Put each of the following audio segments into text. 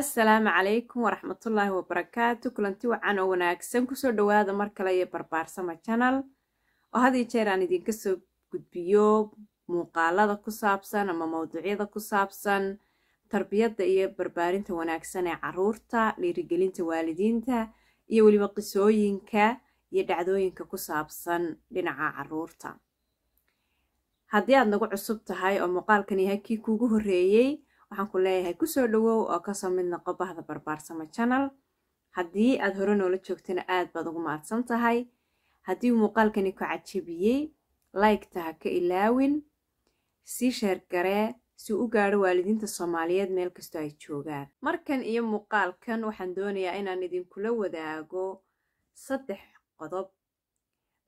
assalaamu calaykum waraxmatullaahi wabarakaatu kulanti wacan oo wanaagsan kusoo dhawaada mar kale iyo barbaarsama janal oo had iyo jeer aan idinka soo gudbiyo muuqaalada ku saabsan ama mawduucyada ku saabsan tarbiyadda iyo barbaarinta wanaagsan ee caruurta dhiirigelinta waalidiinta iyo weliba qisooyinka iyo dhacdooyinka ku saabsan dhinaca caruurta haddii aad nagu cusub tahay oo muuqaalkan yahay kii kuugu horreeyey waxaan ku leeyahay kusoo dhawow oo kasoo midna qobahda barbaarsamo janal haddii aad hore noola joogtana aad baad ugu mahadsan tahay haddii muuqaalkani ku cajabiyey laygtaha ka ilaawin sii sheergaree si u gaadho waalidiinta soomaaliyeed meel kastoo ay joogaan markan iyo muuqaalkan waxaan doonayaa inaan idinkula wadaago saddex qodob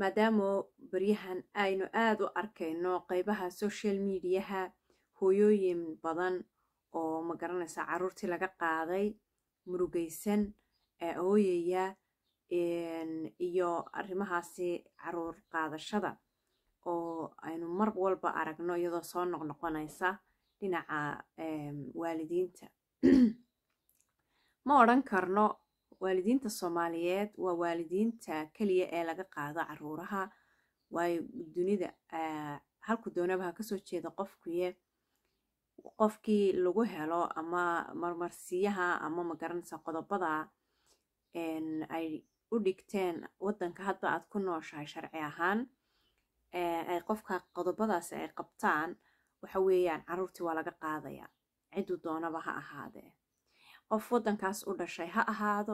maadaamoo baryahan aynu aad u arkayno qaybaha social midiyaha hooyooyin badan oo ma garanaysaa caruurtii laga qaaday murugaysan ooyaya iyo arrimahaasi caruur qaadashada oo aynu mar walba aragno iyadoo soo noqnoqonaysa dhinaca waalidiinta ma odhan karno waalidiinta soomaaliyeed waa waalidiinta keliya ee laga qaado caruuraha waayo dunida halku doonaba ha kasoo jeeda qofkuye qofkii lagu helo ama marmarsiyaha ama magaranaysa qodobada ay u dhigteen wadanka hadda aad ku nooshahay sharci ahaan ay qofka qodobadaasi ay qabtaan waxa weeyaan caruurtii waa laga qaadaya ciduu doonaba ha ahaadee qof wadankaas u dhashay ha ahaado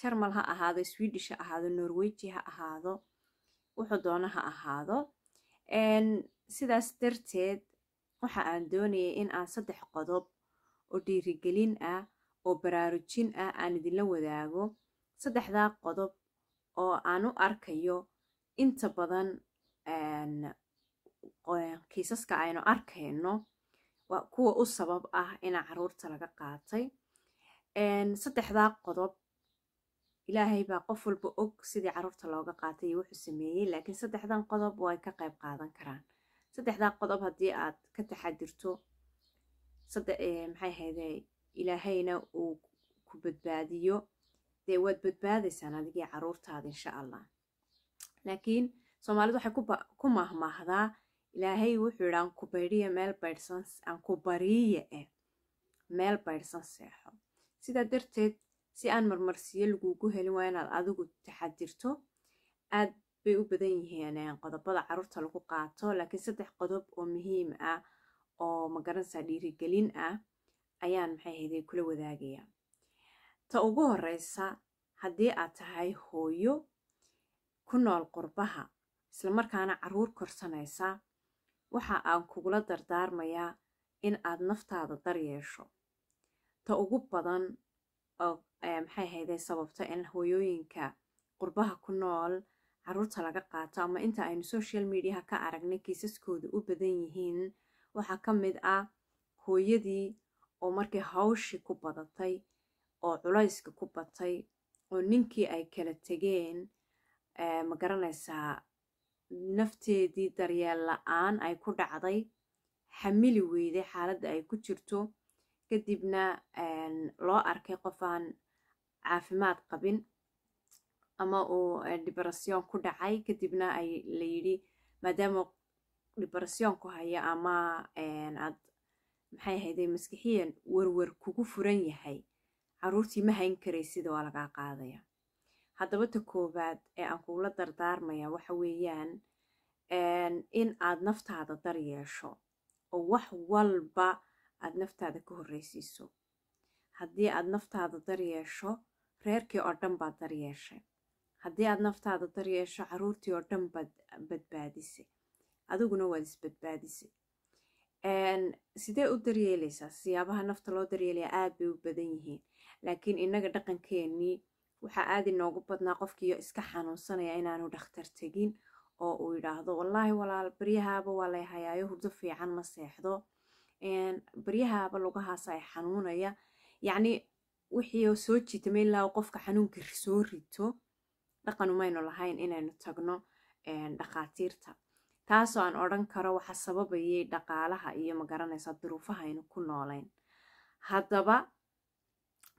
jarmal ha ahaado swidish ha ahaado norweji ha ahaado wuxuu doono ha ahaado sidaas darteed waxa aan doonayay in aan saddex qodob oo dhiirigelin ah oo baraarujin ah aan idinla wadaago saddexdaa qodob oo aan u arkayo inta badan kiisaska aynu arkayno kuwa u sabab ah inaa caruurta laga qaatay saddexdaa qodob ilaahay baa qof walba og sidii caruurta looga qaatay iyo wuxuu sameeyey laakiin saddexdan qodob way ka qayb qaadan karaan saddexdaa qodob haddii aad ka taxadirto maxay hayde ilaahayna uu ku badbaadiyo dee waad badbaadaysaan adigii caruurtaada insha allah laakiin soomaalidu waxay ku mahmahdaa ilaahay wuxuu yidhi aan ku baydhiya meel baydhsan aan ku bariiya eh meel baydhsan seexo sidaa darteed si aan marmarsiyo laguugu helin waa inaad adigu taxadirto aad bay u badan yihiin eh, qodobada caruurta lagu qaato laakiin saddex qodob oo muhiim ah oo magaranaysaa dhiirigelin ah ayaan maxay hayday kula wadaagaya ta ugu horeysa haddii aad tahay hooyo ku nool qurbaha islamarkaana caruur korsanaysa waxa aan kugula dardaarmayaa in aad naftaada dar yeesho ta ugu badan oo eh, maxay hayday sababta in hooyooyinka qurbaha ku nool caruurta laga qaato ama inta aynu social mediaha ka aragnay kiisaskooda u badan yihiin waxaa ka mid ah hooyadii oo markii hawshii ku badatay oo culayska ku batay oo ninkii ay kala tegeen ma garanaysaa nafteedii daryeel la-aan ay ku dhacday xamili weyday xaaladda ay ku jirto kadibna loo arkay qofaan caafimaad qabin ama uu eh, dhibarasyoon ku dhacay kadibna ay la yidhi maadaama ku haya ama aad maxay hayde maskixiyan werwer kugu furan yahay caruurtii ma hayn karaysid waa lagaa qaadaya haddaba ta koowaad ee aan kugula dardaarmaya waxa weeyaan in aad naftaada dar yeesho oo wax walba aad naftaada ka horreysiiso haddii aad naftaada dar yeesho reerkii oo dhan baad dar yeeshay haddii aad naftaada daryeesho caruurtii oo dhan baad badbaadisay adiguna waad isbadbaadisay sidee u daryeelaysaa siyaabaha nafta loo daryeelaya aad bay u badan yihiin laakiin innaga dhaqankeenii waxaa aad inoogu badnaa qofkiiyo iska xanuunsanaya inaanu dhakhtar tegin oo uu yidhaahdo wallaahi walaal baryahaaba waa lay hayaayo hurdo fiican ma seexdo baryahaaba lugahaasa ay xanuunaya yacnii wixii oo soo jiitama ilaa qofka xanuunka soo rito dhaqan umaynu lahayn inaynu tagno eh, dhaqaatiirta taasoo aan odhan karo waxaa sababayay dhaqaalaha iyo magaranaysa duruufaha aynu ku noolayn haddaba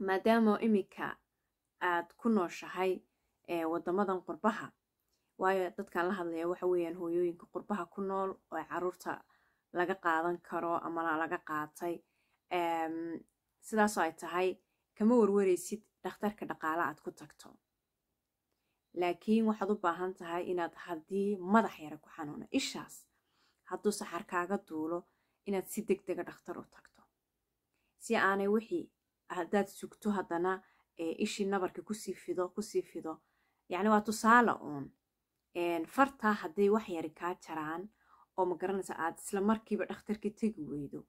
maadaama iminka aad ku nooshahay eh, wadamadan qurbaha waayo dadkaan la hadlaya waxa weeyaan hooyooyinka qurbaha ku nool oo caruurta laga qaadan karo ama laga qaatay ehm, sidaasoo ay tahay kama warwareysid dhakhtarka dhaqaala aad ku tagto laakiin waxaad u baahan tahay inaad haddii madax yara ku xanuuna ishaas hadduu saxar kaaga duulo inaad si deg dega ah dhakhtar u tagto si aanay wixii haddaad sugto haddana ishii nabarka kusii fido kusii fido yacni waa tusaale uun fartaa hadday wax yari kaa jaraan oo ma garanaysa aad isla markiiba dhakhtarkii tegi weydo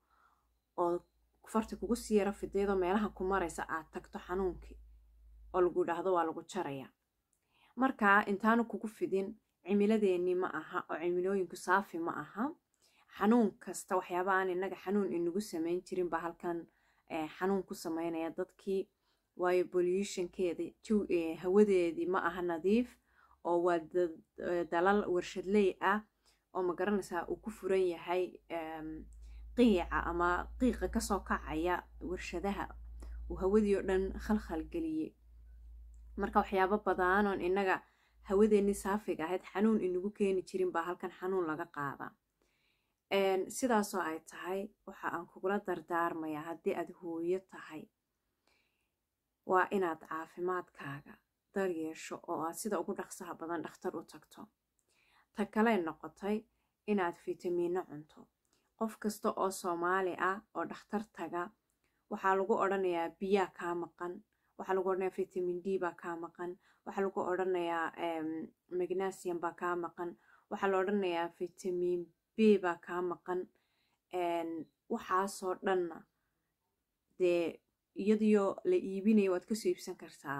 oo farta kugu sii yara fidayadoo meelaha ku maraysa aad tagto xanuunki oo lagu dhaahdo waa lagu jaraya markaa intaanu kugu fidin cimiladeeni ma aha oo cimilooyinku saafi ma aha xanuun kasta waxyaaba aan inaga xanuun inagu samayn jirin baa halkan eh, xanuun ku sameynaya dadkii waayo boluutionkeeda eh, hawadeedii ma aha nadiif oo waa eh, dalal warshadley ah oo magaranaysaa uu ku furan yahay ehm, qiica ama qiiqa kasoo kacaya warshadaha uu hawadii oo dhan khalkhal geliyey marka waxyaabo badan oon innaga hawadeenni saafiga ahayd xanuun inagu keeni jirin baa halkan xanuun laga qaadaa sidaasoo ay tahay waxa aan kugula dardaarmayaa haddii aad hooyo tahay waa inaad caafimaadkaaga dar yeesho oo aad sida ugu dhaqsaha badan dhakhtar u tagto ta kaley noqotay inaad fitamiino cunto qof kasta oo soomaali ah oo dhakhtar taga waxaa lagu odhanayaa biyaa kaa maqan waxaa lagu odhanayaa vitamin d baa kaa maqan waxaa lagu odhanayaa magnasium baa kaa maqan waxaa la odhanayaa vitamin b baa kaa maqan waxaasoo dhanna dee iyadoo la iibinaya waad kasoo iibsan kartaa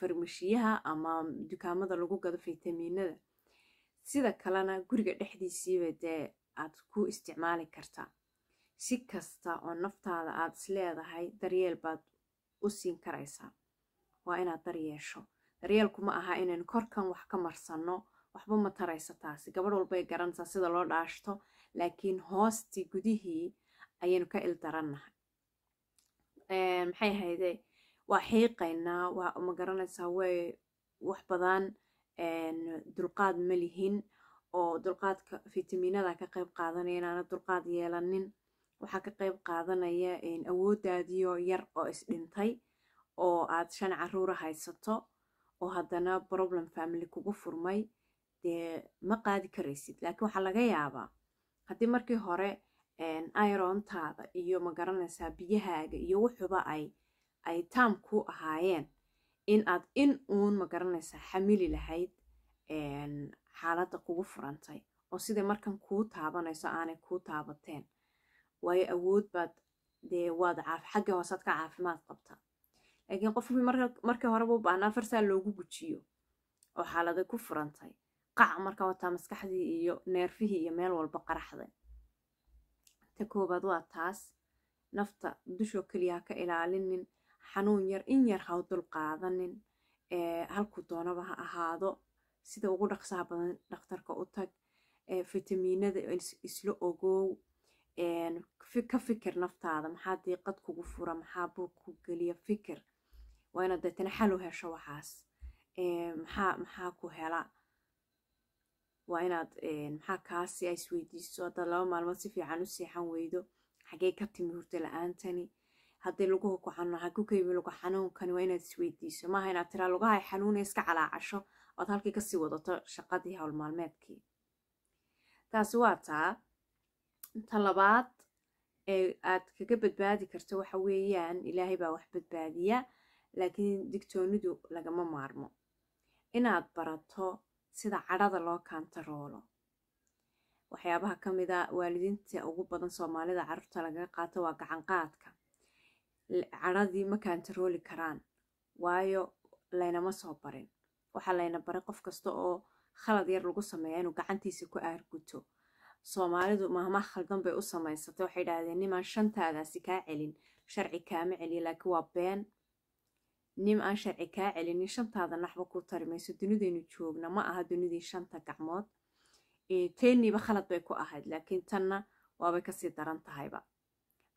farmashiyaha ama dukaamada lagu gado vitaminada sida kalena guriga dhexdiisiiba dee aad ku isticmaali kartaa si kasta oo naftaada aad isleedahay daryeel baad u siin karaysaa waa inaad dar yeesho daryeelku ma aha inaynu korkan wax ka marsanno waxba ma taraysa taasi gabadh walbay garanaysaa sida loo dhaashto laakiin hoostii gudihii ayaynu ka ildarannahay ehm, maxay ahayde waa xiiqaynaa ma garanaysaa way wax badan ehm, dulqaad ma lihin oo dulqaadka fitaminada ka qayb qaadanaynaana dulqaad yeelanin waxaa ka qayb qaadanaya awoodaadiyo yar oo isdhintay oo aad shan caruura haysato oo haddana problem family kugu furmay dee ma qaadi karaysid laakiin waxaa laga yaabaa haddii markii hore irontaada iyo ma garanaysaa biyahaaga iyo wuxuba ay ay taam ku ahaayeen in aad in uun magaranaysaa xamili lahayd xaaladda kugu furantay oo siday markan kuu taabanayso aanay kuu taabateen waayo awood baad dee waad xagga hoosaad ka caafimaad qabtaa laakiin qofkii markii horeba u baanaa farsaa loogu gujiyo oo xaaladay ku furantay qac marka wataa maskaxdii iyo neerfihii iyo meel walba qaraxday ta koobaad waa taas nafta dushoo keliya ha ka ilaalinin xanuun yar in yar haw dulqaadanin qaadanin halkuu doonaba ha ahaado sida ugu dhaqsaha badan dhakhtarka u tag fitamiinada isla ogow ka fikir naftaada maxaa diiqad kugu fura maxaa buuq ku geliya fikir waa inaad deetana xal u hesho waxaas maxaa maxaa ku hela waa inaad maxaa kaasi ay isweydiiso haddaad laba maalmood si fiican u seexan weydo xagee ka timi hurda la-aantani haddii laguha ku xanuun hakukaimi lagu xanuunkani waa inaad isweydiiso maaha inaad tiraa lugahay xanuuna iska calaacasho oad halkii kasii wadato shaqadii howlmaalmeedkii taasi waa taa inta labaad ee aad kaga badbaadi karto waxa weeyaan ilaahay baa wax badbaadiya laakiin digtoonidu lagama maarmo inaad barato sida cadhada loo kaantaroolo waxyaabaha ka mida waalidiinta ugu badan soomaalida caruurta lagaga qaato waa gacanqaadka cadhadii ma kaantarooli karaan waayo laynama soo barin waxaa layna baray qof kasta oo khalad yar lagu sameeya inuu gacantiisa ku aarguto soomaalidu mahma khaldan u samaysatay waxay idhahdeen nimaan shantaadaasi kaa celin sharci kaama celiya laakiin waa been nim aan sharci kaa celinin shantaada naxba ku tarimayso mayso dunidaynu joogna ma aha dunidii shanta gacmood eh, teeniiba khalad bay ku ahayd laakiin tanna waabay kasii daran tahayba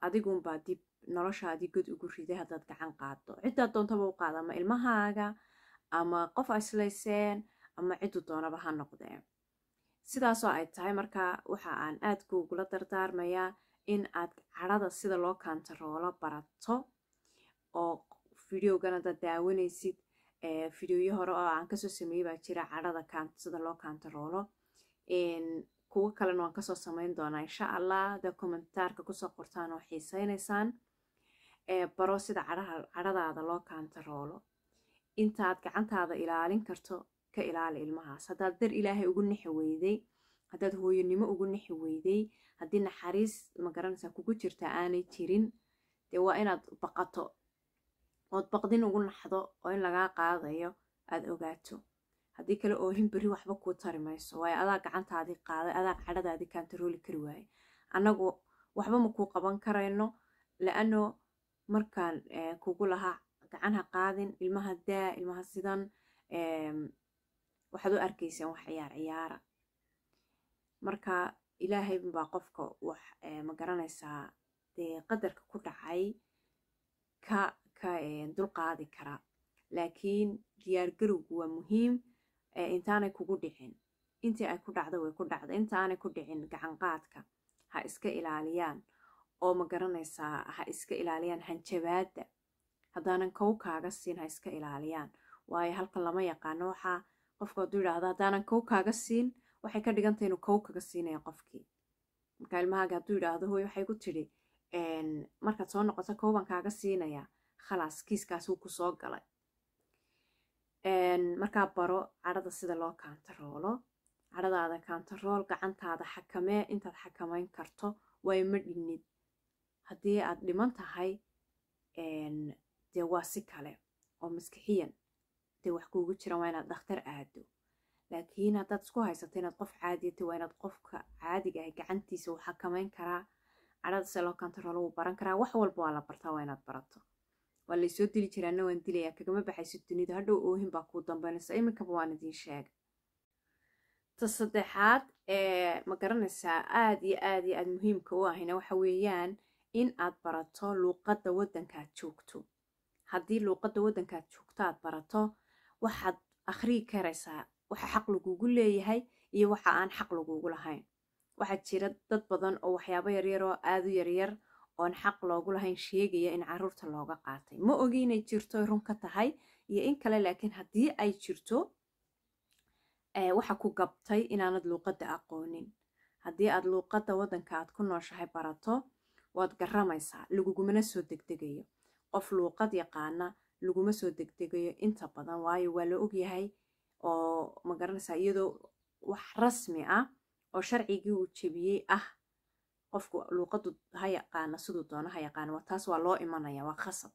adigunbaa dib noloshaadii god ugu riday haddaad gacan qaado ciddaa doontaba u qaada ama ilmahaaga ama qof aislayseen ama ciddu doonaba ha noqdeen sidaasoo ay tahay markaa waxa aan aad kuugula dardaarmayaa in aad cadhada sida loo kaantaroola barato oo fideogana da daawanaysid fideoyo hore oo aan kasoo sameeyey baa jira cadhada sida loo kaantaroolo kuwo kalena waan kasoo samayn doonaa insha allah dee kommentaarka kusoo qortaan oo xiiseynaysaan baro sida cadhadaada loo kaantaroolo intaaad gacantaada ilaalin karto ka ilaali ilmahaas haddaad dar ilaahay ugu nixi weyday haddaad hooyonimo ugu nixi weyday haddii naxariis magaranaysaa kugu jirta aanay jirin dee waa inaad baqato ood baqdin ugu naxdo oo in lagaa qaadayo aad ogaato haddii kale oohin berri waxba kuu tari mayso waayo adaa gacantaadii qaaday adaa cadhadaadii kaantarooli kari waaye annagu waxba ma kuu qaban karayno laano markaan eh, kugu lahaa gacan qaadin ilmaha daa ilmaha sidan waxaad u arkaysaan wax ciyaar ciyaara marka ilaahay baa qofka wax eh, garanaysaa dee qadarka ku dhacay ka ka eh, dulqaadi kara laakiin diyaargarowgu waa muhiim eh, intaanay kugu dhicin intii ay ku dhacda way ku dhacda intaanay ku dhicin gacanqaadka ha iska ilaaliyaan oo ma garanaysaa ha iska ilaaliyaan hanjabaadda haddaanan kow kaaga siin ha iska ilaaliyaan waayo halka lama yaqaano waxaa qofka haduu idhaahdo haddaanan kow kaaga siin waxay ka dhiganta inuu kow kaga siinaya qofkii marka ilmahaaga haduu yidhaahdo hooy waxay ku tidhi markaad soo noqoto kowban kaaga siinaya khalaas kiiskaasuu ku soo galay markaa baro cadhada sida loo kaantaroolo cadhadaada kaantarool gacantaada xakamee intaad xakamayn karto way ma dhinnid haddii aad dhiman tahay dee waa si kale oo maskixiyan intay wax kuugu jiraan waa inaad dhakhtar aado laakiin haddaad isku haysato inaad qof caadiyata waa inaad qofka caadiga ah gacantiisa uu xakameyn karaa cadhadase loo kontarool wuu baran karaa wax walba waa la bartaa waa inaad barato waa laysoo dili jiraana waan dilayaa kagama baxayso dunida hadhow oohin baa kuu dambaynaysa iminkaba waan idiin sheega ta saddexaad ee ma garanaysaa aad iyo aad iyo aad muhiimka u ahina waxa weeyaan in aad barato luuqadda waddankaad joogto haddii luuqadda waddankaad joogto aad barato waxaad akhrii karaysaa waxa xaq lagugu leeyahay iyo waxa aan xaq lagugu lahayn waxaa jira dad badan oo waxyaabo yaryar oo aadu yaryar oon xaq loogu lahayn sheegaya in caruurta looga qaatay ma ogi inay jirto run ka tahay iyo in kale laakiin haddii ay jirto eh, waxa ku gabtay inaanad luuqadda aqoonin haddii aad luuqadda waddanka aad ku nooshahay barato waad garamaysaa lagugumana soo degdegayo qof luuqad yaqaana laguma soo degdegayo inta badan waayo waa la ogyahay oo magaranaysaa iyadoo wax rasmi ah oo sharcigii uu jebiyey ah qofku luuqadu ha yaqaana siduu doono ha yaqaana waa taas waa loo imanaya waa khasab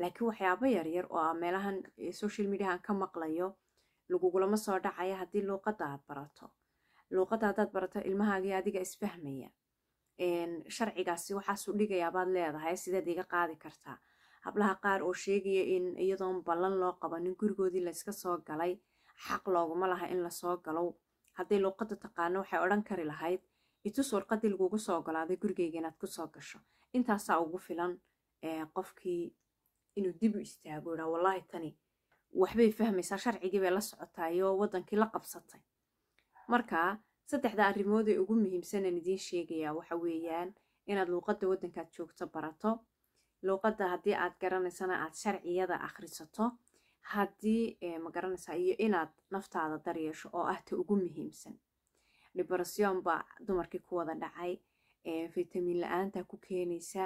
laakiin waxyaaba yaryar oo ah meelahan social mediahan ka maqlayo lagugulama soo dhacaya haddii luuqadda barato luuqadda haddaad barato ilmahaagii adiga isfahmaya sharcigaasi waxaasu dhigayaabaad leedahay sidaad iga qaadi kartaa hablaha qaar oo sheegaya in iyadoon ballan loo qabanin gurigoodii layska soo galay xaq looguma laha in lasoo galo hadday luuqada taqaano waxay odhan kari lahayd itus warqadii lagugu soo ogolaaday gurigeyga inaad kusoo gasho intaasaa ugu filan qofkii inuu dib u istaago iraa wallaahi tani waxbay fahmaysaa sharcigii la socotaayoo waddankii la qabsatay marka saddexda arrimood ee ugu muhiimsan aan idiin sheegayaa waxa weeyaan inaad luuqadda waddankaad joogto barato luuqadda haddii aad garanaysana aad sharciyada akhrisato haddii eh, magaranaysaa iyo inaad naftaada daryeesho oo ah ta ugu muhiimsan dhibarasyon baa dumarkii ku wada dhacay fitamin eh, la-aantaa ku keenaysa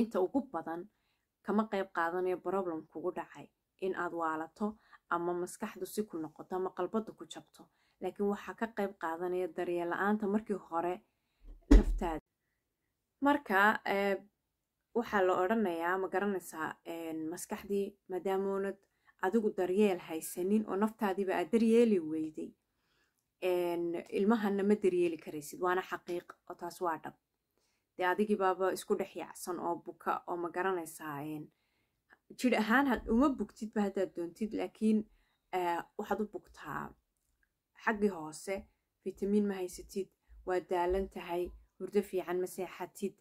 inta ugu badan kama qayb qaadanayo problem kugu dhacay in aad waalato ama maskaxdu si ku noqoto ama qalbadda ku jabto laakiin waxaa ka qayb qaadanaya daryeel la-aanta markii hore naftaada marka eh, waxaa la odhanayaa ma garanaysaa maskaxdii maadaamoonad adigu daryeel haysanin oo naftaadiiba aad daryeeli weyday ilmahanna ma daryeeli karaysid waana xaqiiq oo taas waa dhab dee adigii baaba isku dhex yacsan oo buka oo ma garanaysaa jir ahaan uma bugtidba haddaad doontid laakiin eh, waxaad u bugtaa xaggii hoose vitamiin ma haysatid waa daalan tahay hurdo fiican ma seexatid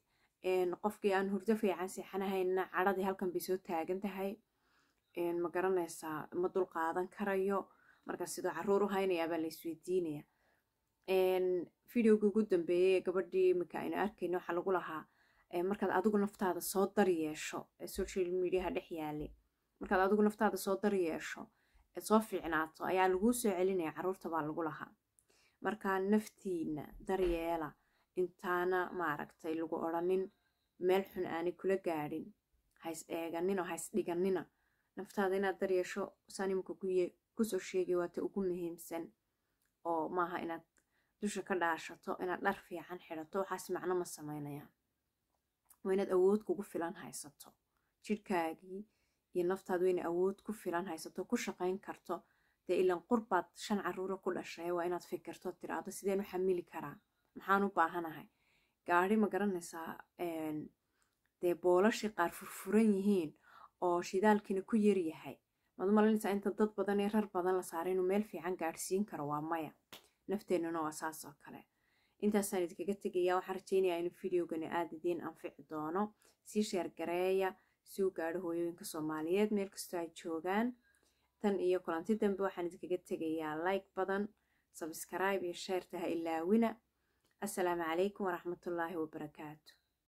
qofkii aan hurdo fiican seexanahaynna cadhadii halkan bay soo taagan tahay ma garanaysaa ma dul karayo marka siduu caruur u haynayaa baa la videoga ugu dambeeyey ee gabadhii iminka aynu arkayno waxaa lagu lahaa markaad adigu naftaada soo daryeesho ee social mediaha dhex yaale markaad adigu naftaada soo daryeesho ee soo fiicnaato ayaa laguu soo celinaya caruurta baa lagu lahaa markaa naftiina daryeela intaana maaragtay lagu odrhanin meel xun aanay kula gaadhin hays eeganina hays dhiganina naftaada inaad daryeesho sanimka kusoo sheegay waata ugu muhiimsan oo maaha inaad dusha ka dhaashato inaad dhar fiican xidhato waxaas macno ma samaynayaan waa inaad awood kugu filan haysato jidhkaagii iyo naftaadu inay awood ku filan haysato ku shaqayn karto dee ilan qurbaad shan caruura ku dhashay waa inaad fikirto tiraahdo sideen u xamili karaa maxaan u baahanahay gaari ma garanaysaa dee boolashii qaar furfuran yihiin oo shidaalkiina ku yaryahay maad u inta dad badan ee rar badan la saara inuu meel fiican gaadhsiin karo waa maya nafteenuna waa saas kale intaasaan idinkaga tegaya waxaan rajeynayaa inuu videogani aada idiin anfici doono sii sheer gareeya si u gaadho hooyooyinka soomaaliyeed meel kastoo ay joogaan tan iyo kulanti dambe waxaan idinkaga tegayaa like badan sabscribe iyo sheertaha ilaawina asalaamu calaykum waraxmatullaahi wabarakaatu